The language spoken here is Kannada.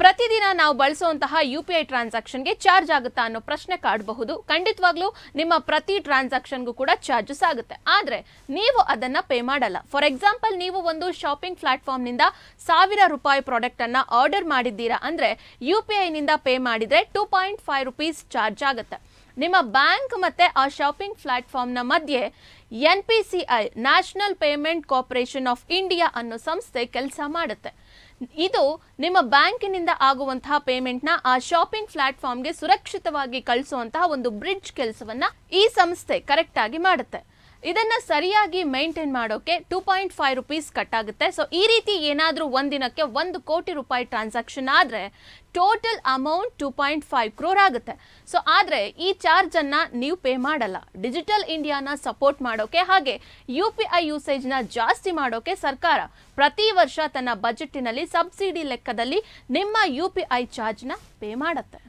ಪ್ರತಿದಿನ ನಾವು ಬಳಸುವಂತಹ ಯು ಪಿ ಐ ಟ್ರಾನ್ಸಾಕ್ಷನ್ಗೆ ಚಾರ್ಜ್ ಆಗುತ್ತಾ ಅನ್ನೋ ಪ್ರಶ್ನೆ ಕಾಡಬಹುದು ಖಂಡಿತವಾಗ್ಲೂ ನಿಮ್ಮ ಪ್ರತಿ ಟ್ರಾನ್ಸಾಕ್ಷನ್ಗೂ ಕೂಡ ಚಾರ್ಜಸ್ ಆಗುತ್ತೆ ಆದರೆ ನೀವು ಅದನ್ನು ಪೇ ಮಾಡಲ್ಲ ಫಾರ್ ಎಕ್ಸಾಂಪಲ್ ನೀವು ಒಂದು ಶಾಪಿಂಗ್ ಪ್ಲಾಟ್ಫಾರ್ಮ್ನಿಂದ ಸಾವಿರ ರೂಪಾಯಿ ಪ್ರಾಡಕ್ಟನ್ನು ಆರ್ಡರ್ ಮಾಡಿದ್ದೀರಾ ಅಂದರೆ ಯು ಪಿ ಐನಿಂದ ಪೇ ಮಾಡಿದರೆ two point five rupees charge ಆಗುತ್ತೆ ನಿಮ್ಮ ಬ್ಯಾಂಕ್ ಮತ್ತು ಆ ಶಾಪಿಂಗ್ ನ ಮಧ್ಯೆ N P C I national payment corporation of India ಅನ್ನೋ ಸಂಸ್ಥೆ ಕೆಲಸ ಮಾಡುತ್ತೆ ಇದು ನಿಮ್ಮ ಬ್ಯಾಂಕಿನಿಂದ ಆಗುವಂತಹ ಪೇಮೆಂಟ್ನ ಆ ಶಾಪಿಂಗ್ ಪ್ಲಾಟ್ಫಾರ್ಮ್ಗೆ ಸುರಕ್ಷಿತವಾಗಿ ಕಳಿಸುವಂತಹ ಒಂದು ಬ್ರಿಡ್ಜ್ ಕೆಲಸವನ್ನು ಈ ಸಂಸ್ಥೆ ಕರೆಕ್ಟಾಗಿ ಮಾಡುತ್ತೆ ಇದನ್ನ ಸರಿಯಾಗಿ ಮೇಂಟೈನ್ ಮಾಡೋಕೆ two point five rupees cut ಆಗುತ್ತೆ ಸೊ ಈ ರೀತಿ ಏನಾದರೂ ಒಂದಿನಕ್ಕೆ ಒಂದು ಕೋಟಿ ರೂಪಾಯಿ ಟ್ರಾನ್ಸಾಕ್ಷನ್ ಆದರೆ total amount two point five crore ಆಗುತ್ತೆ ಸೊ ಆದರೆ ಈ ಚಾರ್ಜನ್ನು ನೀವು ಪೇ ಮಾಡಲ್ಲ ಡಿಜಿಟಲ್ ಇಂಡಿಯಾನ ಸಪೋರ್ಟ್ ಮಾಡೋಕೆ ಹಾಗೆ ಯು ಪಿ ಐ ಯೂಸೇಜ್ನ ಜಾಸ್ತಿ ಮಾಡೋಕೆ ಸರ್ಕಾರ ಪ್ರತಿ ವರ್ಷ ತನ್ನ ಬಜೆಟ್ಟಿನಲ್ಲಿ ಸಬ್ಸಿಡಿ ಲೆಕ್ಕದಲ್ಲಿ ನಿಮ್ಮ ಯು ಪಿ ಐ ಚಾರ್ಜ್ನ ಪೇ ಮಾಡುತ್ತೆ